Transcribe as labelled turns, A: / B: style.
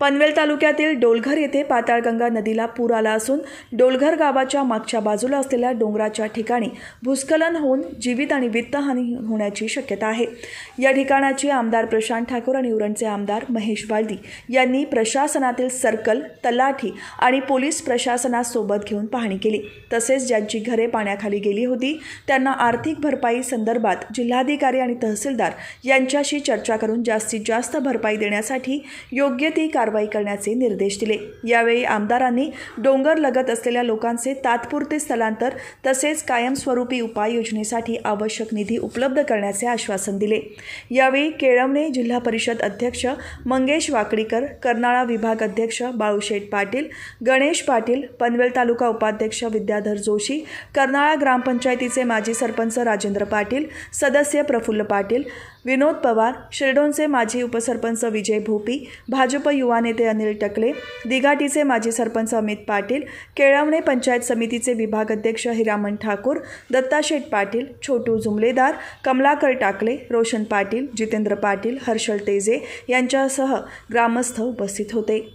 A: पनवेल तालुक्यातील डोलघर येथे पाताळगंगा नदीला पूर आला असून डोलघर गावाच्या मागच्या बाजूला असलेल्या डोंगराच्या ठिकाणी भूस्खलन होऊन जीवित आणि वित्तहानी होण्याची शक्यता आहे या ठिकाणाची आमदार प्रशांत ठाकूर आणि उरणचे आमदार महेश वाळदी यांनी प्रशासनातील सर्कल तलाठी आणि पोलीस प्रशासनासोबत घेऊन पाहणी केली तसेच ज्यांची घरे पाण्याखाली गेली होती त्यांना आर्थिक भरपाई संदर्भात जिल्हाधिकारी आणि तहसीलदार यांच्याशी चर्चा करून जास्तीत जास्त भरपाई देण्यासाठी योग्य ती कार कारवाई करण्याचे निर्देश दिले यावेळी आमदारांनी डोंगर लगत असलेल्या लोकांचे तात्पुरते स्थलांतर तसेच कायमस्वरूपी उपाययोजनेसाठी आवश्यक निधी उपलब्ध करण्याचे आश्वासन दिले यावेळी केळवणे जिल्हा परिषद अध्यक्ष मंगेश वाकडीकर कर्नाळा विभाग अध्यक्ष बाळूशेठ पाटील गणेश पाटील पनवेल तालुका उपाध्यक्ष विद्याधर जोशी कर्नाळा ग्रामपंचायतीचे माजी सरपंच राजेंद्र पाटील सदस्य प्रफुल्ल पाटील विनोद पवार शिर्डोनचे माजी उपसरपंच विजय भोपी भाजप युवा नेते अनिल टकले दिघाटीचे माजी सरपंच अमित पाटील केळवणे पंचायत समितीचे विभागाध्यक्ष हिरामन ठाकूर दत्ताशेठ पाटील छोटू जुमलेदार कमलाकर टाकले रोशन पाटील जितेंद्र पाटील हर्षल तेजे यांच्यासह ग्रामस्थ उपस्थित होते